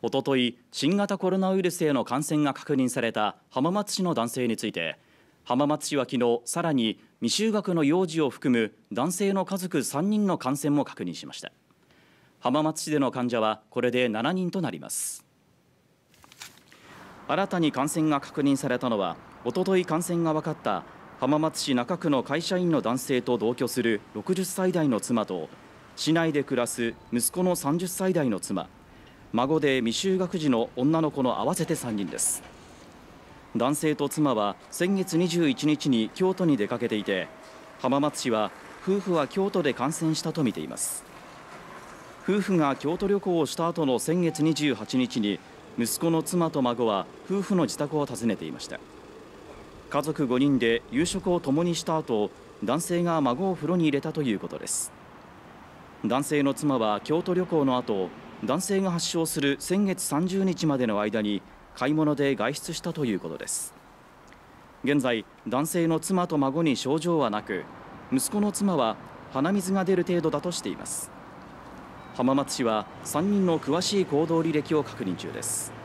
おととい新型コロナウイルスへの感染が確認された浜松市の男性について浜松市は昨日さらに未就学の幼児を含む男性の家族3人の感染も確認しました浜松市での患者はこれで7人となります新たに感染が確認されたのはおととい感染が分かった浜松市中区の会社員の男性と同居する60歳代の妻と市内で暮らす息子の30歳代の妻孫で未就学児の女の子の合わせて3人です男性と妻は先月21日に京都に出かけていて浜松市は夫婦は京都で感染したとみています夫婦が京都旅行をした後の先月28日に息子の妻と孫は夫婦の自宅を訪ねていました家族5人で夕食を共にした後男性が孫を風呂に入れたということです男性の妻は京都旅行の後男性が発症する先月30日までの間に買い物で外出したということです現在男性の妻と孫に症状はなく息子の妻は鼻水が出る程度だとしています浜松市は3人の詳しい行動履歴を確認中です